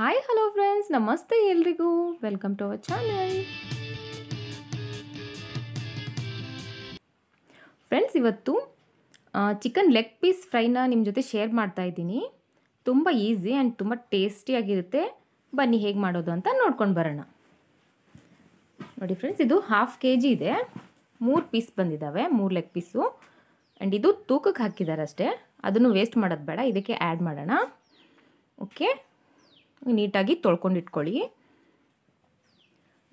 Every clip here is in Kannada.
ಹಾಯ್ ಹಲೋ ಫ್ರೆಂಡ್ಸ್ ನಮಸ್ತೆ ಎಲ್ರಿಗೂ welcome to our channel friends ಇವತ್ತು ಚಿಕನ್ ಲೆಗ್ ಪೀಸ್ ಫ್ರೈನ ನಿಮ್ಮ ಜೊತೆ ಶೇರ್ ಮಾಡ್ತಾ ಇದ್ದೀನಿ ತುಂಬ ಈಸಿ ಆ್ಯಂಡ್ ತುಂಬ ಟೇಸ್ಟಿಯಾಗಿರುತ್ತೆ ಬನ್ನಿ ಹೇಗೆ ಮಾಡೋದು ಅಂತ ನೋಡ್ಕೊಂಡು ಬರೋಣ ನೋಡಿ ಫ್ರೆಂಡ್ಸ್ ಇದು ಹಾಫ್ ಕೆ ಜಿ ಇದೆ ಮೂರು ಪೀಸ್ ಬಂದಿದ್ದಾವೆ ಮೂರು ಲೆಗ್ ಪೀಸು ಆ್ಯಂಡ್ ಇದು ತೂಕಕ್ಕೆ ಹಾಕಿದ್ದಾರೆ ಅಷ್ಟೇ ಅದನ್ನು ವೇಸ್ಟ್ ಮಾಡೋದು ಬೇಡ ಇದಕ್ಕೆ ಆ್ಯಡ್ ಮಾಡೋಣ ಓಕೆ ನೀಟಾಗಿ ತೊಳ್ಕೊಂಡು ಇಟ್ಕೊಳ್ಳಿ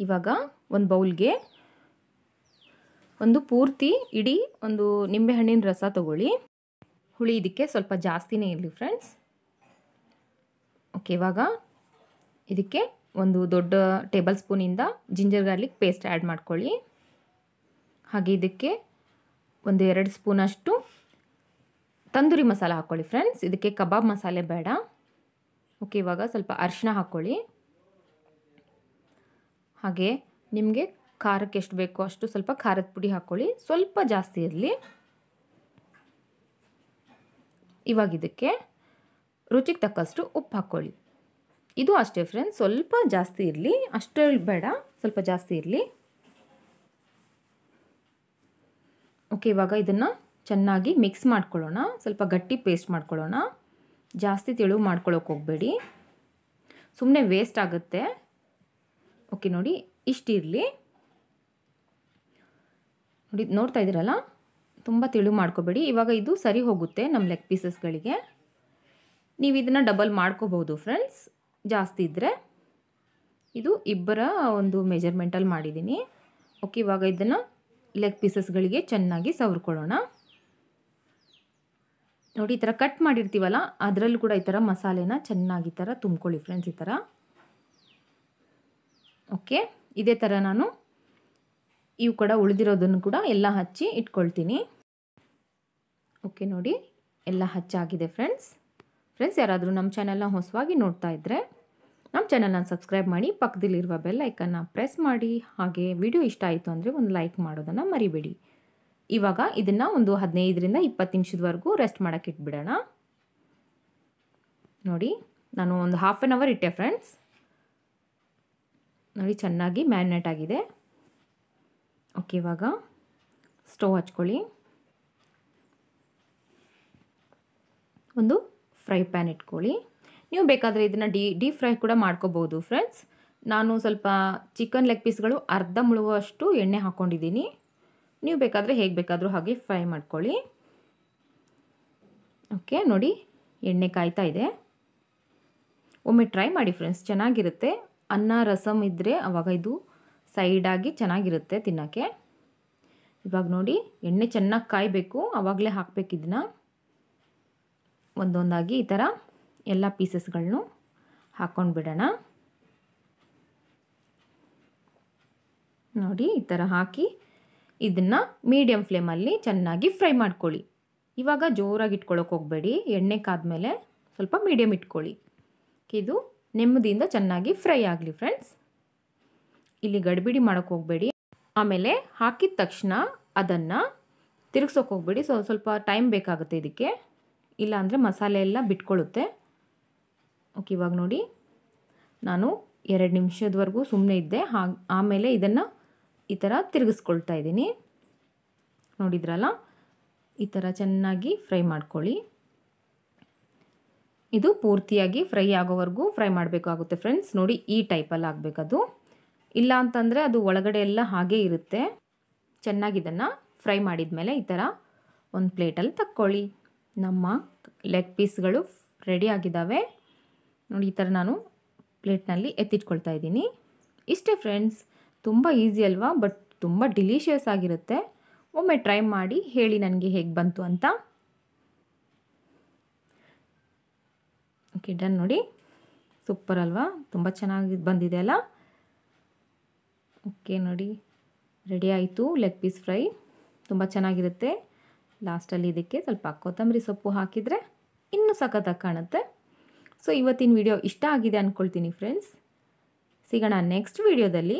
ಇವಾಗ ಒಂದು ಬೌಲ್ಗೆ ಒಂದು ಪೂರ್ತಿ ಇಡೀ ಒಂದು ನಿಂಬೆಹಣ್ಣಿನ ರಸ ತಗೊಳ್ಳಿ ಹುಳಿ ಇದಕ್ಕೆ ಸ್ವಲ್ಪ ಜಾಸ್ತಿನೇ ಇರಲಿ ಫ್ರೆಂಡ್ಸ್ ಓಕೆ ಇವಾಗ ಇದಕ್ಕೆ ಒಂದು ದೊಡ್ಡ ಟೇಬಲ್ ಸ್ಪೂನಿಂದ ಜಿಂಜರ್ ಗಾರ್ಲಿಕ್ ಪೇಸ್ಟ್ ಆ್ಯಡ್ ಮಾಡ್ಕೊಳ್ಳಿ ಹಾಗೆ ಇದಕ್ಕೆ ಒಂದು ಎರಡು ಸ್ಪೂನಷ್ಟು ತಂದೂರಿ ಮಸಾಲೆ ಹಾಕ್ಕೊಳ್ಳಿ ಫ್ರೆಂಡ್ಸ್ ಇದಕ್ಕೆ ಕಬಾಬ್ ಮಸಾಲೆ ಬೇಡ ಓಕೆ ಇವಾಗ ಸ್ವಲ್ಪ ಅರ್ಶನ ಹಾಕ್ಕೊಳ್ಳಿ ಹಾಗೆ ನಿಮಗೆ ಖಾರಕ್ಕೆ ಎಷ್ಟು ಬೇಕೋ ಅಷ್ಟು ಸ್ವಲ್ಪ ಖಾರದ ಪುಡಿ ಹಾಕ್ಕೊಳ್ಳಿ ಸ್ವಲ್ಪ ಜಾಸ್ತಿ ಇರಲಿ ಇವಾಗ ಇದಕ್ಕೆ ರುಚಿಗೆ ತಕ್ಕಷ್ಟು ಉಪ್ಪು ಹಾಕ್ಕೊಳ್ಳಿ ಇದು ಅಷ್ಟೇ ಫ್ರೆಂಡ್ಸ್ ಸ್ವಲ್ಪ ಜಾಸ್ತಿ ಇರಲಿ ಅಷ್ಟೇ ಬೇಡ ಸ್ವಲ್ಪ ಜಾಸ್ತಿ ಇರಲಿ ಓಕೆ ಇವಾಗ ಇದನ್ನು ಚೆನ್ನಾಗಿ ಮಿಕ್ಸ್ ಮಾಡ್ಕೊಳ್ಳೋಣ ಸ್ವಲ್ಪ ಗಟ್ಟಿ ಪೇಸ್ಟ್ ಮಾಡ್ಕೊಳ್ಳೋಣ ಜಾಸ್ತಿ ತೆಳು ಮಾಡ್ಕೊಳ್ಳೋಕೆ ಹೋಗಬೇಡಿ ಸುಮ್ಮನೆ ವೇಸ್ಟ್ ಆಗುತ್ತೆ ಓಕೆ ನೋಡಿ ಇಷ್ಟಿರಲಿ ನೋಡಿ ನೋಡ್ತಾ ಇದ್ದೀರಲ್ಲ ತುಂಬ ತಿಳು ಮಾಡ್ಕೋಬೇಡಿ ಇವಾಗ ಇದು ಸರಿ ಹೋಗುತ್ತೆ ನಮ್ಮ ಲೆಗ್ ಪೀಸಸ್ಗಳಿಗೆ ನೀವು ಇದನ್ನು ಡಬಲ್ ಮಾಡ್ಕೋಬೋದು ಫ್ರೆಂಡ್ಸ್ ಜಾಸ್ತಿ ಇದ್ದರೆ ಇದು ಇಬ್ಬರ ಒಂದು ಮೆಜರ್ಮೆಂಟಲ್ಲಿ ಮಾಡಿದ್ದೀನಿ ಓಕೆ ಇವಾಗ ಇದನ್ನು ಲೆಗ್ ಪೀಸಸ್ಗಳಿಗೆ ಚೆನ್ನಾಗಿ ಸವ್ರ್ಕೊಳ್ಳೋಣ ನೋಡಿ ಈ ಥರ ಕಟ್ ಮಾಡಿರ್ತೀವಲ್ಲ ಅದರಲ್ಲೂ ಕೂಡ ಈ ಥರ ಮಸಾಲೆನ ಚೆನ್ನಾಗಿ ಈ ಥರ ತುಂಬ್ಕೊಳ್ಳಿ ಫ್ರೆಂಡ್ಸ್ ಈ ಥರ ಓಕೆ ಇದೇ ಥರ ನಾನು ಇವು ಕೂಡ ಉಳಿದಿರೋದನ್ನು ಕೂಡ ಎಲ್ಲ ಹಚ್ಚಿ ಇಟ್ಕೊಳ್ತೀನಿ ಓಕೆ ನೋಡಿ ಎಲ್ಲ ಹಚ್ಚಾಗಿದೆ ಫ್ರೆಂಡ್ಸ್ ಫ್ರೆಂಡ್ಸ್ ಯಾರಾದರೂ ನಮ್ಮ ಚಾನೆಲ್ನ ಹೊಸವಾಗಿ ನೋಡ್ತಾ ಇದ್ದರೆ ನಮ್ಮ ಚಾನಲ್ನ ಸಬ್ಸ್ಕ್ರೈಬ್ ಮಾಡಿ ಪಕ್ಕದಲ್ಲಿರುವ ಬೆಲ್ ಐಕನ್ನ ಪ್ರೆಸ್ ಮಾಡಿ ಹಾಗೆ ವಿಡಿಯೋ ಇಷ್ಟ ಆಯಿತು ಅಂದರೆ ಒಂದು ಲೈಕ್ ಮಾಡೋದನ್ನು ಮರಿಬೇಡಿ ಇವಾಗ ಇದನ್ನು ಒಂದು ಹದಿನೈದರಿಂದ ಇಪ್ಪತ್ತು ನಿಮಿಷದವರೆಗೂ ರೆಸ್ಟ್ ಮಾಡೋಕ್ಕೆ ಇಟ್ಬಿಡೋಣ ನೋಡಿ ನಾನು ಒಂದು ಹಾಫ್ ಆನ್ ಅವರ್ ಇಟ್ಟೆ ಫ್ರೆಂಡ್ಸ್ ನೋಡಿ ಚೆನ್ನಾಗಿ ಮ್ಯಾರಿನೇಟ್ ಆಗಿದೆ ಓಕೆ ಇವಾಗ ಸ್ಟೋವ್ ಹಚ್ಕೊಳ್ಳಿ ಒಂದು ಫ್ರೈ ಪ್ಯಾನ್ ಇಟ್ಕೊಳ್ಳಿ ನೀವು ಬೇಕಾದರೆ ಇದನ್ನು ಡಿ ಡೀಪ್ ಫ್ರೈ ಕೂಡ ಮಾಡ್ಕೋಬೋದು ಫ್ರೆಂಡ್ಸ್ ನಾನು ಸ್ವಲ್ಪ ಚಿಕನ್ ಲೆಗ್ ಪೀಸ್ಗಳು ಅರ್ಧ ಮುಳುಗುವಷ್ಟು ಎಣ್ಣೆ ಹಾಕ್ಕೊಂಡಿದ್ದೀನಿ ನೀವು ಬೇಕಾದರೆ ಹೇಗೆ ಬೇಕಾದರೂ ಹಾಗೆ ಫ್ರೈ ಮಾಡ್ಕೊಳ್ಳಿ ಓಕೆ ನೋಡಿ ಎಣ್ಣೆ ಕಾಯ್ತಾ ಇದೆ ಒಮ್ಮೆ ಟ್ರೈ ಮಾಡಿ ಫ್ರೆಂಡ್ಸ್ ಚೆನ್ನಾಗಿರುತ್ತೆ ಅನ್ನ ರಸಮ್ ಇದ್ದರೆ ಆವಾಗ ಇದು ಸೈಡಾಗಿ ಚೆನ್ನಾಗಿರುತ್ತೆ ತಿನ್ನೋಕ್ಕೆ ಇವಾಗ ನೋಡಿ ಎಣ್ಣೆ ಚೆನ್ನಾಗಿ ಕಾಯಬೇಕು ಆವಾಗಲೇ ಹಾಕಬೇಕು ಇದನ್ನ ಒಂದೊಂದಾಗಿ ಈ ಥರ ಎಲ್ಲ ಪೀಸಸ್ಗಳನ್ನು ಹಾಕ್ಕೊಂಡು ಬಿಡೋಣ ನೋಡಿ ಈ ಥರ ಹಾಕಿ ಇದನ್ನು ಮೀಡಿಯಮ್ ಫ್ಲೇಮಲ್ಲಿ ಚೆನ್ನಾಗಿ ಫ್ರೈ ಮಾಡ್ಕೊಳ್ಳಿ ಇವಾಗ ಜೋರಾಗಿ ಇಟ್ಕೊಳ್ಳೋಕೆ ಹೋಗಬೇಡಿ ಎಣ್ಣೆ ಕಾದ್ಮೇಲೆ ಸ್ವಲ್ಪ ಮೀಡಿಯಮ್ ಇಟ್ಕೊಳ್ಳಿ ಇದು ನೆಮ್ಮದಿಯಿಂದ ಚೆನ್ನಾಗಿ ಫ್ರೈ ಆಗಲಿ ಫ್ರೆಂಡ್ಸ್ ಇಲ್ಲಿ ಗಡಿಬಿಡಿ ಮಾಡೋಕೆ ಹೋಗಬೇಡಿ ಆಮೇಲೆ ಹಾಕಿದ ತಕ್ಷಣ ಅದನ್ನು ತಿರುಗ್ಸೋಕೆ ಹೋಗಬೇಡಿ ಸ್ವಲ್ಪ ಟೈಮ್ ಬೇಕಾಗುತ್ತೆ ಇದಕ್ಕೆ ಇಲ್ಲಾಂದರೆ ಮಸಾಲೆ ಎಲ್ಲ ಬಿಟ್ಕೊಳ್ಳುತ್ತೆ ಓಕೆ ಇವಾಗ ನೋಡಿ ನಾನು ಎರಡು ನಿಮಿಷದವರೆಗೂ ಸುಮ್ಮನೆ ಇದ್ದೆ ಹಾಗೆ ಆಮೇಲೆ ಇದನ್ನು ಈ ಥರ ತಿರುಗಿಸ್ಕೊಳ್ತಾ ಇದ್ದೀನಿ ನೋಡಿದ್ರಲ್ಲ ಈ ಥರ ಚೆನ್ನಾಗಿ ಫ್ರೈ ಮಾಡ್ಕೊಳ್ಳಿ ಇದು ಪೂರ್ತಿಯಾಗಿ ಫ್ರೈ ಆಗೋವರೆಗೂ ಫ್ರೈ ಮಾಡಬೇಕಾಗುತ್ತೆ ಫ್ರೆಂಡ್ಸ್ ನೋಡಿ ಈ ಟೈಪಲ್ಲಿ ಆಗಬೇಕದು ಇಲ್ಲ ಅಂತಂದರೆ ಅದು ಒಳಗಡೆ ಎಲ್ಲ ಹಾಗೇ ಇರುತ್ತೆ ಚೆನ್ನಾಗಿ ಇದನ್ನು ಫ್ರೈ ಮಾಡಿದ ಮೇಲೆ ಈ ಥರ ಒಂದು ಪ್ಲೇಟಲ್ಲಿ ತಕ್ಕೊಳ್ಳಿ ನಮ್ಮ ಲೆಗ್ ಪೀಸ್ಗಳು ರೆಡಿ ಆಗಿದ್ದಾವೆ ನೋಡಿ ಈ ಥರ ನಾನು ಪ್ಲೇಟ್ನಲ್ಲಿ ಎತ್ತಿಟ್ಕೊಳ್ತಾ ಇದ್ದೀನಿ ಇಷ್ಟೇ ಫ್ರೆಂಡ್ಸ್ ತುಂಬ ಈಸಿ ಅಲ್ವಾ ಬಟ್ ತುಂಬ ಡಿಲೀಷಿಯಸ್ ಆಗಿರುತ್ತೆ ಒಮ್ಮೆ ಟ್ರೈ ಮಾಡಿ ಹೇಳಿ ನನಗೆ ಹೇಗೆ ಬಂತು ಅಂತ ಓಕೆ ಡನ್ ನೋಡಿ ಸೂಪರ್ ಅಲ್ವಾ ತುಂಬ ಚೆನ್ನಾಗಿ ಬಂದಿದೆ ಅಲ್ಲ ಓಕೆ ನೋಡಿ ರೆಡಿ ಆಯಿತು ಲೆಗ್ ಪೀಸ್ ಫ್ರೈ ತುಂಬ ಚೆನ್ನಾಗಿರುತ್ತೆ ಲಾಸ್ಟಲ್ಲಿ ಇದಕ್ಕೆ ಸ್ವಲ್ಪ ಕೊತ್ತಂಬರಿ ಸೊಪ್ಪು ಹಾಕಿದರೆ ಇನ್ನೂ ಸಖತ್ತಾಗಿ ಕಾಣುತ್ತೆ ಸೊ ಇವತ್ತಿನ ವಿಡಿಯೋ ಇಷ್ಟ ಆಗಿದೆ ಅಂದ್ಕೊಳ್ತೀನಿ ಫ್ರೆಂಡ್ಸ್ ಸಿಗೋಣ ನೆಕ್ಸ್ಟ್ ವಿಡಿಯೋದಲ್ಲಿ